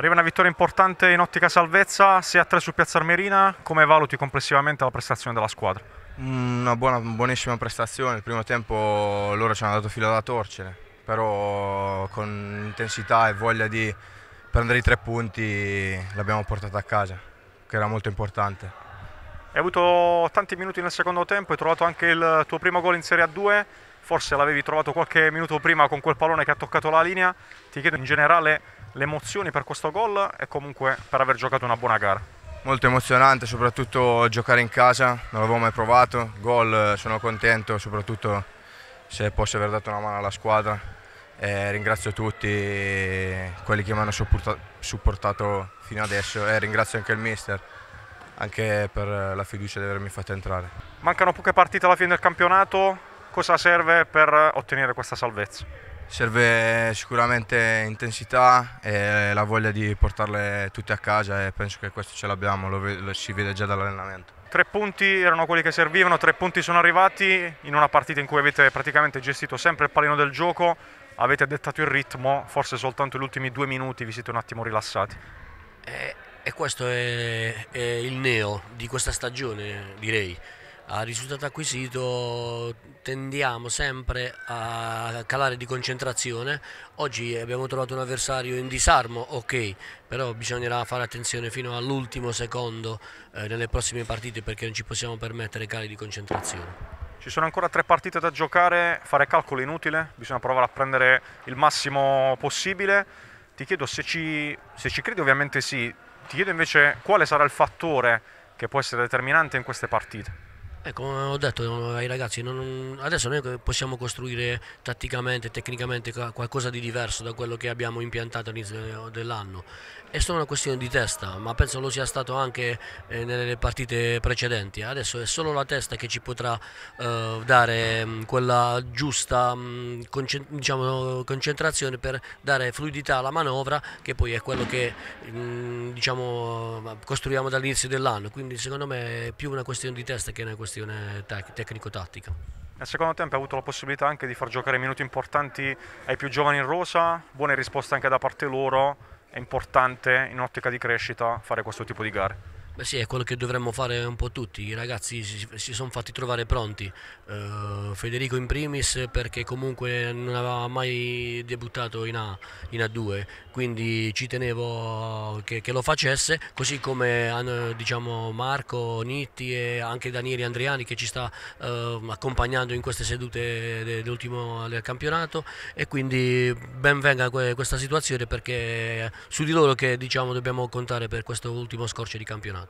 Arriva una vittoria importante in ottica salvezza, 6-3 su Piazza Armerina, come valuti complessivamente la prestazione della squadra? Mm, una buona, buonissima prestazione, il primo tempo loro ci hanno dato filo da torcere, però con intensità e voglia di prendere i tre punti l'abbiamo portata a casa, che era molto importante. Hai avuto tanti minuti nel secondo tempo, hai trovato anche il tuo primo gol in Serie A2, forse l'avevi trovato qualche minuto prima con quel pallone che ha toccato la linea, ti chiedo in generale l'emozione per questo gol e comunque per aver giocato una buona gara. Molto emozionante, soprattutto giocare in casa, non l'avevo mai provato, gol, eh, sono contento, soprattutto se posso aver dato una mano alla squadra. Eh, ringrazio tutti quelli che mi hanno supportato fino adesso e ringrazio anche il mister anche per eh, la fiducia di avermi fatto entrare. Mancano poche partite alla fine del campionato, cosa serve per ottenere questa salvezza? Serve sicuramente intensità e la voglia di portarle tutte a casa e penso che questo ce l'abbiamo, lo, lo, si vede già dall'allenamento. Tre punti erano quelli che servivano, tre punti sono arrivati in una partita in cui avete praticamente gestito sempre il pallino del gioco, avete dettato il ritmo, forse soltanto gli ultimi due minuti vi siete un attimo rilassati. Eh, e questo è, è il neo di questa stagione, direi a risultato acquisito tendiamo sempre a calare di concentrazione oggi abbiamo trovato un avversario in disarmo ok però bisognerà fare attenzione fino all'ultimo secondo eh, nelle prossime partite perché non ci possiamo permettere cali di concentrazione ci sono ancora tre partite da giocare fare calcolo è inutile bisogna provare a prendere il massimo possibile ti chiedo se ci, se ci credi ovviamente sì ti chiedo invece quale sarà il fattore che può essere determinante in queste partite Ecco, come ho detto ai ragazzi, non, adesso noi possiamo costruire tatticamente, tecnicamente qualcosa di diverso da quello che abbiamo impiantato all'inizio dell'anno. È solo una questione di testa, ma penso lo sia stato anche eh, nelle partite precedenti. Adesso è solo la testa che ci potrà eh, dare mm, quella giusta mh, mm, diciamo, concentrazione per dare fluidità alla manovra, che poi è quello che mh, mm, diciamo, costruiamo dall'inizio dell'anno. Quindi secondo me è più una questione di testa che una questione questione tec- tecnico-tattica. Nel secondo tempo ha avuto la possibilità anche di far giocare minuti importanti ai più giovani in rosa, buone risposte anche da parte loro, è importante in ottica di crescita fare questo tipo di gare. Beh sì, è quello che dovremmo fare un po' tutti, i ragazzi si, si sono fatti trovare pronti, uh, Federico in primis perché comunque non aveva mai debuttato in, A, in A2, quindi ci tenevo che, che lo facesse, così come diciamo, Marco, Nitti e anche Daniele Andriani che ci sta uh, accompagnando in queste sedute dell'ultimo del campionato e quindi ben venga questa situazione perché è su di loro che diciamo, dobbiamo contare per questo ultimo scorcio di campionato.